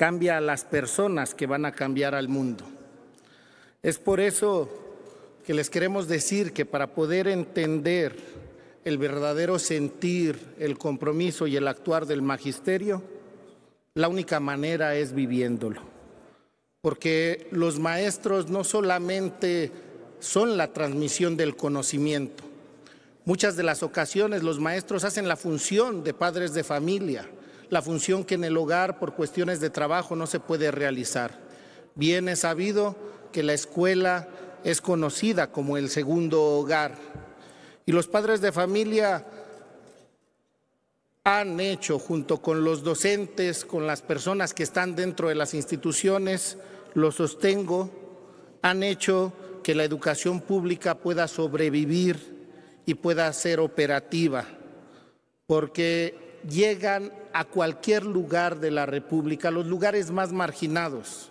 cambia a las personas que van a cambiar al mundo. Es por eso que les queremos decir que para poder entender el verdadero sentir, el compromiso y el actuar del magisterio, la única manera es viviéndolo. Porque los maestros no solamente son la transmisión del conocimiento, muchas de las ocasiones los maestros hacen la función de padres de familia, la función que en el hogar por cuestiones de trabajo no se puede realizar. Bien es sabido que la escuela es conocida como el segundo hogar y los padres de familia han hecho junto con los docentes, con las personas que están dentro de las instituciones, lo sostengo, han hecho que la educación pública pueda sobrevivir y pueda ser operativa, porque llegan a cualquier lugar de la República, a los lugares más marginados.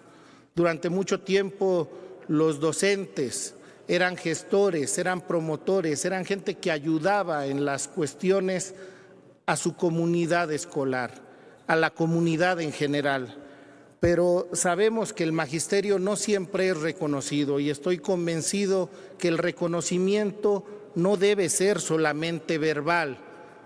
Durante mucho tiempo los docentes eran gestores, eran promotores, eran gente que ayudaba en las cuestiones a su comunidad escolar, a la comunidad en general. Pero sabemos que el magisterio no siempre es reconocido y estoy convencido que el reconocimiento no debe ser solamente verbal,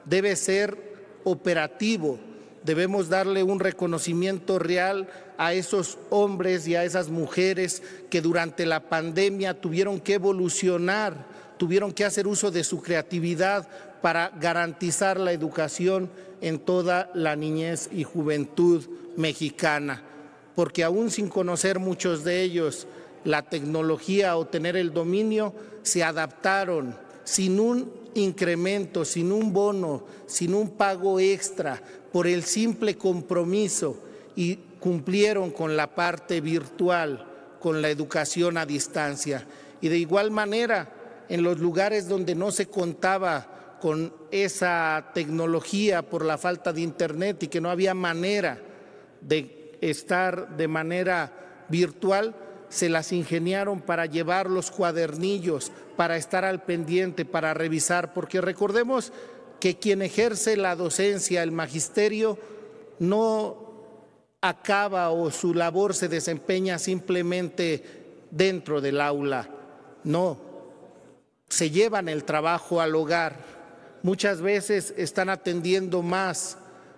debe ser operativo. Debemos darle un reconocimiento real a esos hombres y a esas mujeres que durante la pandemia tuvieron que evolucionar, tuvieron que hacer uso de su creatividad para garantizar la educación en toda la niñez y juventud mexicana. Porque aún sin conocer muchos de ellos la tecnología o tener el dominio, se adaptaron sin un incremento, sin un bono, sin un pago extra, por el simple compromiso y cumplieron con la parte virtual, con la educación a distancia. Y de igual manera, en los lugares donde no se contaba con esa tecnología por la falta de Internet y que no había manera de estar de manera virtual, se las ingeniaron para llevar los cuadernillos, para estar al pendiente, para revisar, porque recordemos que quien ejerce la docencia, el magisterio, no acaba o su labor se desempeña simplemente dentro del aula, no, se llevan el trabajo al hogar. Muchas veces están atendiendo más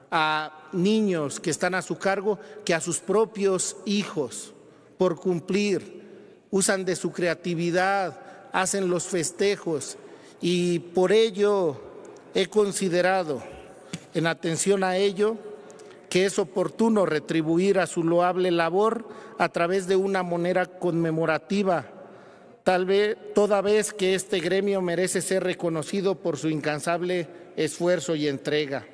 a niños que están a su cargo que a sus propios hijos por cumplir, usan de su creatividad, hacen los festejos y por ello he considerado, en atención a ello, que es oportuno retribuir a su loable labor a través de una moneda conmemorativa, tal vez toda vez que este gremio merece ser reconocido por su incansable esfuerzo y entrega.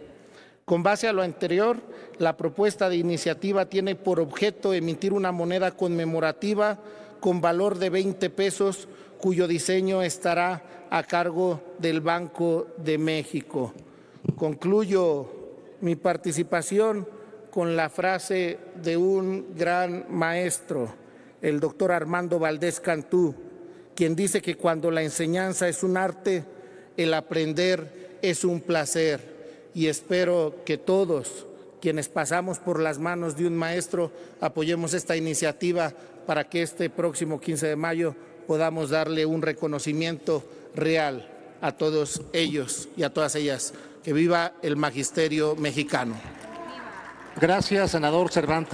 Con base a lo anterior, la propuesta de iniciativa tiene por objeto emitir una moneda conmemorativa con valor de 20 pesos, cuyo diseño estará a cargo del Banco de México. Concluyo mi participación con la frase de un gran maestro, el doctor Armando Valdés Cantú, quien dice que cuando la enseñanza es un arte, el aprender es un placer y espero que todos quienes pasamos por las manos de un maestro apoyemos esta iniciativa para que este próximo 15 de mayo podamos darle un reconocimiento real a todos ellos y a todas ellas. Que viva el magisterio mexicano. Gracias, senador Cervantes.